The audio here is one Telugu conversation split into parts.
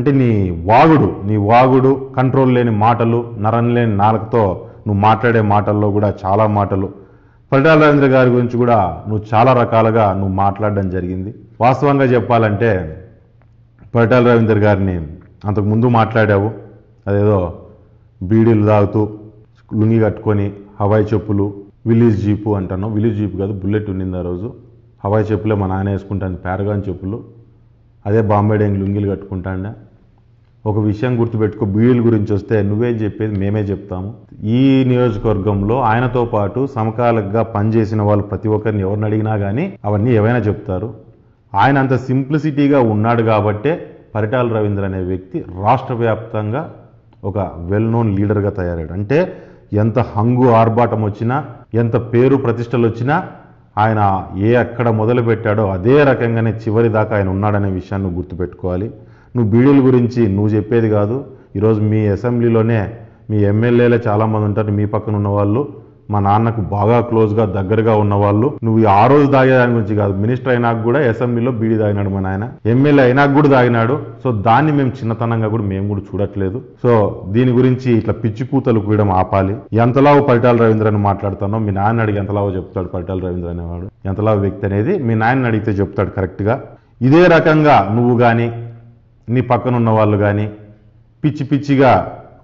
అంటే నీ వాగుడు నీ వాగుడు కంట్రోల్ లేని మాటలు నరం లేని నాలుకతో నువ్వు మాట్లాడే మాటల్లో కూడా చాలా మాటలు పరిటాలరేంద్ర గారి గురించి కూడా నువ్వు చాలా రకాలుగా నువ్వు మాట్లాడడం జరిగింది వాస్తవంగా చెప్పాలంటే పరిటాల రవీంద్ర గారిని అంతకుముందు మాట్లాడావు అదేదో బీడీలు తాగుతూ లుంగి కట్టుకొని హవాయి చెప్పులు విలేజ్ జీపు అంటాను విలేజ్ జీపు కాదు బుల్లెట్ ఉండింది ఆ రోజు హవాయి చెప్పులే మా నాన్న వేసుకుంటాను ప్యారగాన్ చెప్పులు అదే బాంబే డెంగ్ లుంగిలు కట్టుకుంటాండే ఒక విషయం గుర్తుపెట్టుకో బీఈల గురించి వస్తే నువ్వేం చెప్పేది మేమే చెప్తాము ఈ నియోజకవర్గంలో ఆయనతో పాటు సమకాలంగా పనిచేసిన వాళ్ళు ప్రతి ఒక్కరిని ఎవరిని అడిగినా కానీ అవన్నీ ఏవైనా చెప్తారు ఆయన అంత సింప్లిసిటీగా ఉన్నాడు కాబట్టే పరిటాల రవీంద్ర అనే వ్యక్తి రాష్ట్ర వ్యాప్తంగా ఒక వెల్ నోన్ లీడర్గా తయారాడు అంటే ఎంత హంగు ఆర్భాటం వచ్చినా ఎంత పేరు ప్రతిష్టలు వచ్చినా ఆయన ఏ అక్కడ మొదలుపెట్టాడో అదే రకంగానే చివరి దాకా ఆయన ఉన్నాడనే విషయాన్ని గుర్తుపెట్టుకోవాలి నువ్వు బీడీల గురించి నువ్వు చెప్పేది కాదు ఈరోజు మీ అసెంబ్లీలోనే మీ ఎమ్మెల్యేలే చాలామంది ఉంటారు మీ పక్కన ఉన్నవాళ్ళు మా నాన్నకు బాగా క్లోజ్గా దగ్గరగా ఉన్నవాళ్ళు నువ్వు ఆ రోజు దాగేదాని గురించి కాదు మినిస్టర్ అయినాక కూడా అసెంబ్లీలో బీడీ తాగినాడు మా నాయన ఎమ్మెల్యే అయినా కూడా తాగినాడు సో దాన్ని మేము చిన్నతనంగా కూడా మేము కూడా చూడట్లేదు సో దీని గురించి ఇట్లా పిచ్చి కూతలు కూడా ఆపాలి ఎంతలావు పరిటాల రవీంద్ర అని మాట్లాడుతానో మీ నాయన అడిగి ఎంతలావు చెప్తాడు పరిటాల రవీంద్ర అనేవాడు ఎంతలావు వ్యక్తి అనేది మీ నాయన అడిగితే చెప్తాడు కరెక్ట్గా ఇదే రకంగా నువ్వు కానీ నీ పక్కనున్న వాళ్ళు కానీ పిచ్చి పిచ్చిగా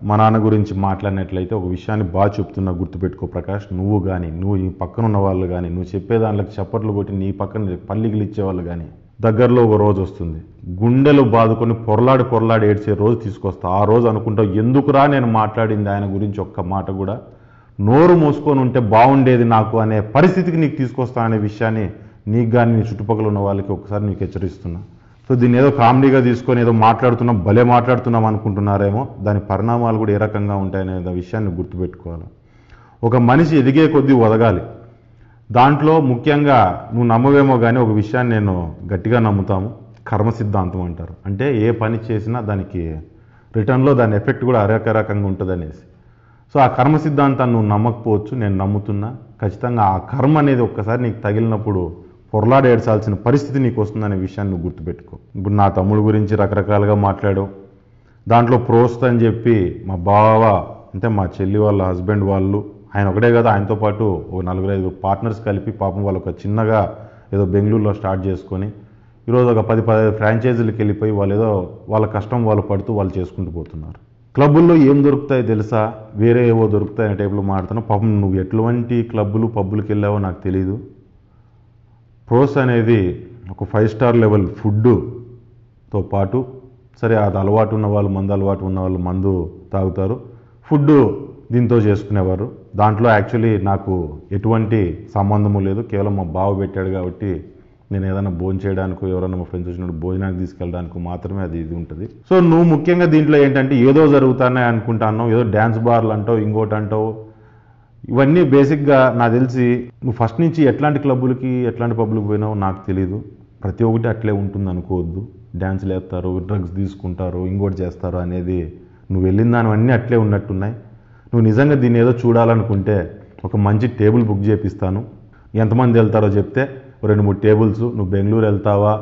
మా నాన్న గురించి మాట్లాడినట్లయితే ఒక విషయాన్ని బాగా చెప్తున్నా గుర్తుపెట్టుకో ప్రకాష్ నువ్వు కానీ నువ్వు ఈ పక్కనున్న వాళ్ళు కానీ నువ్వు చెప్పే దానిలోకి చప్పట్లు కొట్టి నీ పక్కన పల్లికిలు ఇచ్చేవాళ్ళు కానీ దగ్గరలో ఒక రోజు వస్తుంది గుండెలు బాదుకొని పొరలాడి పొరలాడి ఏడ్చే రోజు తీసుకొస్తా ఆ రోజు అనుకుంటా ఎందుకురా నేను మాట్లాడింది ఆయన గురించి ఒక్క మాట కూడా నోరు మూసుకొని ఉంటే బాగుండేది నాకు అనే పరిస్థితికి నీకు తీసుకొస్తా అనే విషయాన్ని నీకు కానీ నీ చుట్టుపక్కల ఉన్న వాళ్ళకి ఒకసారి నీకు హెచ్చరిస్తున్నా సో దీన్ని ఏదో కామెడీగా తీసుకొని ఏదో మాట్లాడుతున్నాం భలే మాట్లాడుతున్నాం అనుకుంటున్నారేమో దాని పరిణామాలు కూడా ఏ రకంగా ఉంటాయనే విషయాన్ని గుర్తుపెట్టుకోవాలి ఒక మనిషి ఎదిగే కొద్దీ ఒదగాలి దాంట్లో ముఖ్యంగా నువ్వు నమ్మవేమో కానీ ఒక విషయాన్ని నేను గట్టిగా నమ్ముతాము కర్మ సిద్ధాంతం అంటారు అంటే ఏ పని చేసినా దానికి రిటర్న్లో దాని ఎఫెక్ట్ కూడా అరక రకంగా ఉంటుంది అనేసి సో ఆ కర్మ సిద్ధాంతాన్ని నువ్వు నమ్మకపోవచ్చు నేను నమ్ముతున్నా ఖచ్చితంగా ఆ కర్మ అనేది ఒక్కసారి నీకు తగిలినప్పుడు పొరలాడేడ్చాల్సిన పరిస్థితి నీకు వస్తుందనే విషయాన్ని నువ్వు గుర్తుపెట్టుకో ఇప్పుడు నా తమ్ముడు గురించి రకరకాలుగా మాట్లాడావు దాంట్లో ప్రోస్త్ అని చెప్పి మా బావ అంటే మా చెల్లి వాళ్ళ హస్బెండ్ వాళ్ళు ఆయన ఒకటే కదా ఆయనతో పాటు ఓ నలుగురు ఐదు పార్ట్నర్స్ కలిపి పాపం వాళ్ళు ఒక చిన్నగా ఏదో బెంగళూరులో స్టార్ట్ చేసుకొని ఈరోజు ఒక పది పదహైదు ఫ్రాంచైజీలకు వెళ్ళిపోయి వాళ్ళు ఏదో వాళ్ళ కష్టం వాళ్ళు పడుతూ వాళ్ళు చేసుకుంటూ పోతున్నారు క్లబ్బుల్లో ఏం దొరుకుతాయో తెలుసా వేరే ఏవో దొరుకుతాయి అనే టైప్లో మాట్లాడుతున్నావు పాపం నువ్వు ఎటువంటి క్లబ్బులు పబ్బులకు వెళ్ళావో నాకు తెలియదు ప్రోస్ అనేది ఒక ఫైవ్ స్టార్ లెవెల్ ఫుడ్తో పాటు సరే అది అలవాటు ఉన్న వాళ్ళు మందు అలవాటు ఉన్న వాళ్ళు మందు తాగుతారు ఫుడ్ దీంతో చేసుకునేవారు దాంట్లో యాక్చువల్లీ నాకు ఎటువంటి సంబంధము లేదు కేవలం మా బావ పెట్టాడు కాబట్టి నేను ఏదైనా భోజనం చేయడానికి ఎవరైనా మా ఫ్రెండ్స్ వచ్చినప్పుడు భోజనానికి తీసుకెళ్ళడానికి మాత్రమే అది ఇది ఉంటుంది సో నువ్వు ముఖ్యంగా దీంట్లో ఏంటంటే ఏదో జరుగుతానే అనుకుంటాను ఏదో డ్యాన్స్ బార్లు అంటావు ఇంకోటి అంటావు ఇవన్నీ బేసిక్గా నాకు తెలిసి నువ్వు ఫస్ట్ నుంచి ఎట్లాంటి క్లబ్బులకి ఎట్లాంటి పబ్లిక్ పోయినావు నాకు తెలియదు ప్రతి ఒక్కటి అట్లే ఉంటుంది అనుకోవద్దు డ్యాన్సులు వేస్తారు డ్రగ్స్ తీసుకుంటారు ఇంకోటి చేస్తారు అనేది నువ్వు వెళ్ళిన దానివన్నీ అట్లే ఉన్నట్టున్నాయి నువ్వు నిజంగా దీన్ని ఏదో చూడాలనుకుంటే ఒక మంచి టేబుల్ బుక్ చేపిస్తాను ఎంతమంది వెళ్తారో చెప్తే రెండు మూడు టేబుల్స్ నువ్వు బెంగళూరు వెళ్తావా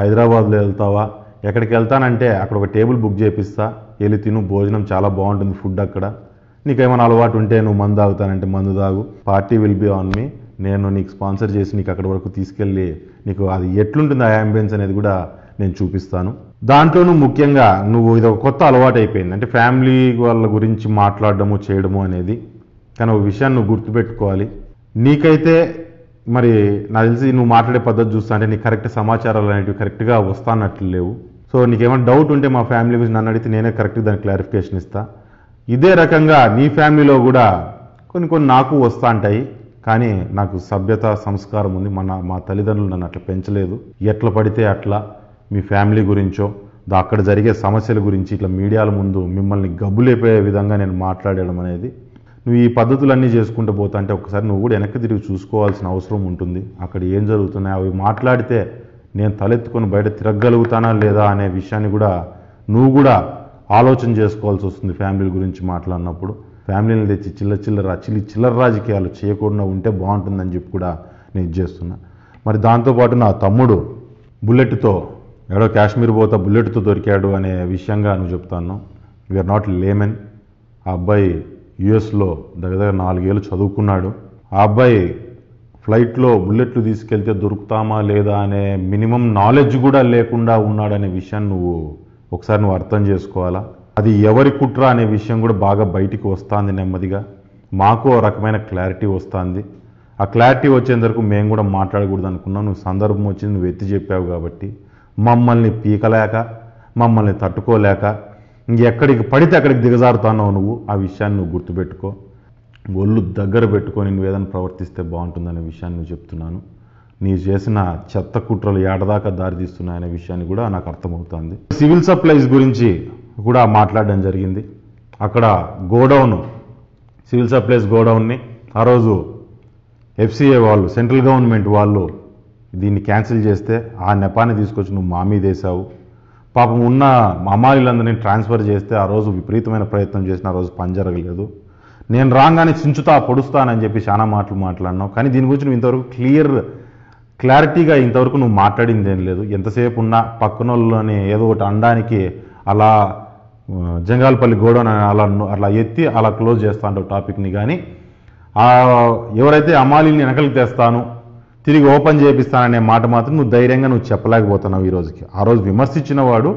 హైదరాబాద్లో వెళ్తావా ఎక్కడికి వెళ్తానంటే అక్కడ ఒక టేబుల్ బుక్ చేపిస్తా వెళ్ళి తిను భోజనం చాలా బాగుంటుంది ఫుడ్ అక్కడ నీకేమైనా అలవాటు ఉంటే నువ్వు మందు తాగుతానంటే మందు తాగు party will be on me నేను నీకు స్పాన్సర్ చేసి నీకు అక్కడి వరకు తీసుకెళ్ళి నీకు అది ఎట్లుంటుంది ఆ యాంబియన్స్ అనేది కూడా నేను చూపిస్తాను దాంట్లోనూ ముఖ్యంగా నువ్వు ఇది ఒక కొత్త అలవాటు అయిపోయింది అంటే ఫ్యామిలీ వాళ్ళ గురించి మాట్లాడడము చేయడము అనేది కానీ ఒక విషయాన్ని నువ్వు గుర్తుపెట్టుకోవాలి నీకైతే మరి నాకు తెలిసి నువ్వు మాట్లాడే పద్ధతి చూస్తా అంటే నీకు కరెక్ట్ సమాచారాలు అనేవి కరెక్ట్గా వస్తానట్లు లేవు సో నీకేమైనా డౌట్ ఉంటే మా ఫ్యామిలీ గురించి నన్ను అడిగితే నేనే కరెక్ట్గా దానికి క్లారిఫికేషన్ ఇస్తాను ఇదే రకంగా నీ ఫ్యామిలీలో కూడా కొన్ని కొన్ని నాకు వస్తూ ఉంటాయి కానీ నాకు సభ్యత సంస్కారం ఉంది మన మా తల్లిదండ్రులు నన్ను అట్లా పెంచలేదు ఎట్లా పడితే అట్లా మీ ఫ్యామిలీ గురించో అక్కడ జరిగే సమస్యల గురించి ఇట్లా మీడియాల ముందు మిమ్మల్ని గబ్బులేపే విధంగా నేను మాట్లాడడం అనేది నువ్వు ఈ పద్ధతులన్నీ చేసుకుంటూ పోతా అంటే ఒకసారి నువ్వు కూడా వెనక్కి తిరిగి చూసుకోవాల్సిన అవసరం ఉంటుంది అక్కడ ఏం జరుగుతున్నాయి అవి మాట్లాడితే నేను తలెత్తుకొని బయట తిరగగలుగుతానా లేదా అనే విషయాన్ని కూడా నువ్వు కూడా ఆలోచన చేసుకోవాల్సి వస్తుంది ఫ్యామిలీ గురించి మాట్లాడినప్పుడు ఫ్యామిలీని తెచ్చి చిల్లర చిల్లర చిల్లి చిల్లర రాజకీయాలు చేయకుండా ఉంటే బాగుంటుందని చెప్పి కూడా నేను చేస్తున్నా మరి దాంతోపాటు నా తమ్ముడు బుల్లెట్తో ఎడో కాశ్మీర్ పోతా బుల్లెట్తో దొరికాడు అనే విషయంగా నువ్వు చెప్తాను వీఆర్ నాట్ లేమెన్ ఆ అబ్బాయి యుఎస్లో దగ్గర దగ్గర నాలుగేళ్ళు చదువుకున్నాడు ఆ అబ్బాయి ఫ్లైట్లో బుల్లెట్లు తీసుకెళ్తే దొరుకుతామా లేదా అనే మినిమం నాలెడ్జ్ కూడా లేకుండా ఉన్నాడనే విషయాన్ని నువ్వు ఒకసారి నువ్వు అర్థం చేసుకోవాలా అది ఎవరి కుట్ర అనే విషయం కూడా బాగా బయటికి వస్తుంది నెమ్మదిగా మాకు ఓ రకమైన క్లారిటీ వస్తుంది ఆ క్లారిటీ వచ్చేందుకు మేము కూడా మాట్లాడకూడదు అనుకున్నాం నువ్వు సందర్భం వచ్చింది నువ్వు ఎత్తి చెప్పావు కాబట్టి మమ్మల్ని పీకలేక మమ్మల్ని తట్టుకోలేక ఇంకెక్కడికి పడితే అక్కడికి దిగజారుతున్నావు నువ్వు ఆ విషయాన్ని నువ్వు గుర్తుపెట్టుకో ఒళ్ళు దగ్గర పెట్టుకొని నువ్వు ఏదైనా ప్రవర్తిస్తే బాగుంటుందనే విషయాన్ని నువ్వు చెప్తున్నాను నీ చేసిన చెత్త కుట్రలు ఏడదాకా దారితీస్తున్నాయనే విషయాన్ని కూడా నాకు అర్థమవుతుంది సివిల్ సప్లైస్ గురించి కూడా మాట్లాడడం జరిగింది అక్కడ గోడౌన్ సివిల్ సప్లైస్ గోడౌన్ని ఆ రోజు ఎఫ్సిఏ వాళ్ళు సెంట్రల్ గవర్నమెంట్ వాళ్ళు దీన్ని క్యాన్సిల్ చేస్తే ఆ నెపాన్ని తీసుకొచ్చి నువ్వు మా మీద వేసావు పాపం ఉన్న అమ్మాయిలందరినీ ట్రాన్స్ఫర్ చేస్తే ఆ రోజు విపరీతమైన ప్రయత్నం చేసిన ఆ రోజు పని జరగలేదు నేను రాగానే చించుతా పొడుస్తానని చెప్పి చాలా మాటలు మాట్లాడినావు కానీ దీని గురించి నువ్వు ఇంతవరకు క్లియర్ క్లారిటీగా ఇంతవరకు నువ్వు మాట్లాడింది ఏం లేదు ఎంతసేపు ఉన్నా పక్కనోళ్ళని ఏదో ఒకటి అనడానికి అలా జంగాలపల్లి గోడౌన్ అలా అలా ఎత్తి అలా క్లోజ్ చేస్తా ఉంటావు టాపిక్ని కానీ ఎవరైతే అమాలిని వెనకలు తెస్తాను తిరిగి ఓపెన్ చేపిస్తాననే మాట మాత్రం నువ్వు ధైర్యంగా నువ్వు చెప్పలేకపోతున్నావు ఈరోజుకి ఆ రోజు విమర్శించిన వాడు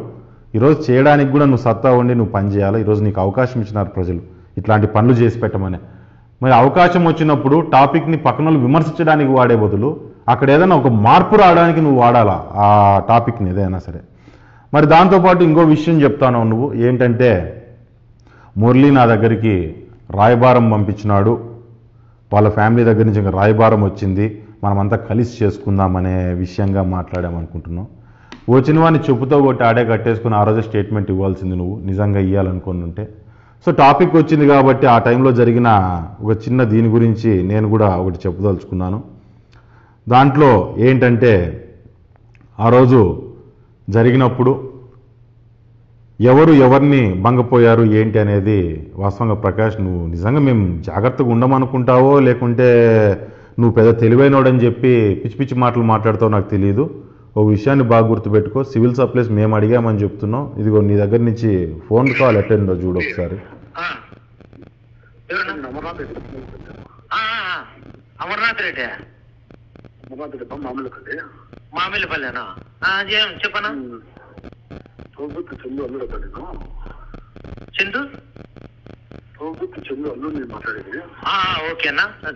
ఈరోజు చేయడానికి కూడా నువ్వు సత్తా ఉండి నువ్వు పని చేయాలి ఈరోజు నీకు అవకాశం ఇచ్చినారు ప్రజలు ఇట్లాంటి పనులు చేసి పెట్టమని మరి అవకాశం వచ్చినప్పుడు టాపిక్ని పక్కన విమర్శించడానికి వాడే బదులు అక్కడ ఏదైనా ఒక మార్పు రావడానికి నువ్వు వాడాలా ఆ టాపిక్ని ఏదైనా సరే మరి దాంతోపాటు ఇంకో విషయం చెప్తాను నువ్వు ఏంటంటే మురళి నా దగ్గరికి రాయబారం పంపించినాడు వాళ్ళ ఫ్యామిలీ దగ్గర నుంచి ఇంకా రాయబారం వచ్చింది మనమంతా కలిసి చేసుకుందామనే విషయంగా మాట్లాడామనుకుంటున్నాం వచ్చిన వాడిని చెప్పుతో కొట్టి ఆడే కట్టేసుకుని ఆ రోజే స్టేట్మెంట్ ఇవ్వాల్సింది నువ్వు నిజంగా ఇవ్వాలనుకుని ఉంటే సో టాపిక్ వచ్చింది కాబట్టి ఆ టైంలో జరిగిన ఒక చిన్న దీని గురించి నేను కూడా ఒకటి చెప్పదలుచుకున్నాను దాంట్లో ఏంటంటే ఆ రోజు జరిగినప్పుడు ఎవరు ఎవరిని భంగపోయారు ఏంటి అనేది వాస్తవంగా ప్రకాష్ నువ్వు నిజంగా మేము జాగ్రత్తగా ఉండమనుకుంటావో లేకుంటే నువ్వు పెద్ద తెలివైనోడని చెప్పి పిచ్చి పిచ్చి మాటలు మాట్లాడతావు నాకు తెలియదు ఓ విషయాన్ని బాగా గుర్తుపెట్టుకో సివిల్ సప్లైస్ మేము అడిగామని చెప్తున్నాం ఇదిగో నీ దగ్గర నుంచి ఫోన్ కాల్ అటెండ్ చూడు ఒకసారి అమర్నాథ్ రెడ్డి చెప్పనా మాట్లాడేది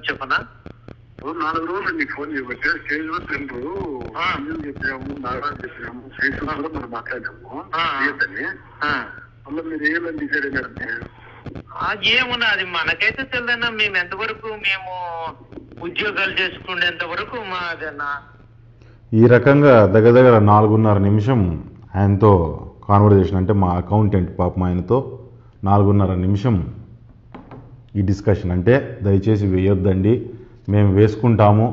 చెప్పనా నాలుగు రోజులు నీకు ఫోన్ చేయబట్టే స్టేజ్ తిండ్రు చెప్పాము నారాయణ చెప్పాము శ్రీశ్రీ కూడా మనం మాట్లాడాము మీరు ఏమని డిసైడ్ ఏమున్నా అది మనకైతే తెలియదన్నా మేము ఎంతవరకు మేము ఉద్యోగాలు చేసుకునేంత వరకు మాదన్న ఈ రకంగా దగ్గర దగ్గర నాలుగున్నర నిమిషం ఆయనతో కాన్వర్జేషన్ అంటే మా అకౌంటెంట్ పాపం ఆయనతో నాలుగున్నర నిమిషం ఈ డిస్కషన్ అంటే దయచేసి వేయొద్దండి మేము వేసుకుంటాము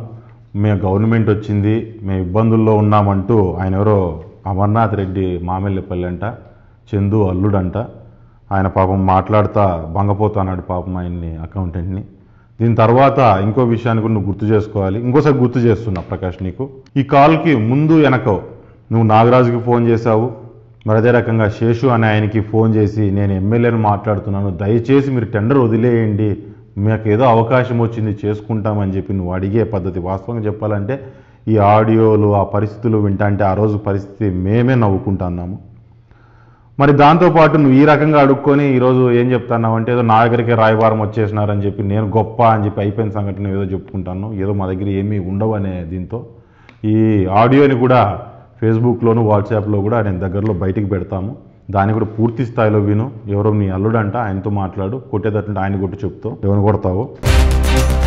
మేము గవర్నమెంట్ వచ్చింది మేము ఇబ్బందుల్లో ఉన్నామంటూ ఆయన ఎవరో అమర్నాథ్ రెడ్డి మామిళ్ళపల్లి అంట చందు అల్లుడంట ఆయన పాపం మాట్లాడుతా అన్నాడు పాపం ఆయన్ని అకౌంటెంట్ని దీని తర్వాత ఇంకో విషయాన్ని కూడా నువ్వు గుర్తు చేసుకోవాలి ఇంకోసారి గుర్తు చేస్తున్నా ప్రకాష్ నీకు ఈ కాల్కి ముందు వెనక నువ్వు నాగరాజుకి ఫోన్ చేశావు మరి అదే రకంగా శేషు అనే ఆయనకి ఫోన్ చేసి నేను ఎమ్మెల్యేని మాట్లాడుతున్నాను దయచేసి మీరు టెండర్ వదిలేయండి మీకు ఏదో అవకాశం వచ్చింది చేసుకుంటామని చెప్పి నువ్వు అడిగే పద్ధతి వాస్తవంగా చెప్పాలంటే ఈ ఆడియోలు ఆ పరిస్థితులు వింటా అంటే ఆ రోజు పరిస్థితి మేమే నవ్వుకుంటున్నాము మరి దాంతోపాటు నువ్వు ఈ రకంగా అడుక్కొని ఈరోజు ఏం చెప్తున్నావు అంటే ఏదో నా దగ్గరికి రాయవారం వచ్చేసినారని చెప్పి నేను గొప్ప అని చెప్పి అయిపోయిన సంఘటన ఏదో చెప్పుకుంటాను ఏదో మా దగ్గర ఏమీ ఉండవనే దీంతో ఈ ఆడియోని కూడా ఫేస్బుక్లోను వాట్సాప్లో కూడా నేను దగ్గరలో బయటికి పెడతాము దాన్ని కూడా పూర్తి స్థాయిలో విను ఎవరో నీ అల్లుడంట ఆయనతో మాట్లాడు కొట్టేదట్టు ఆయన కొట్టి చెప్తావు ఎవరిని కొడతావు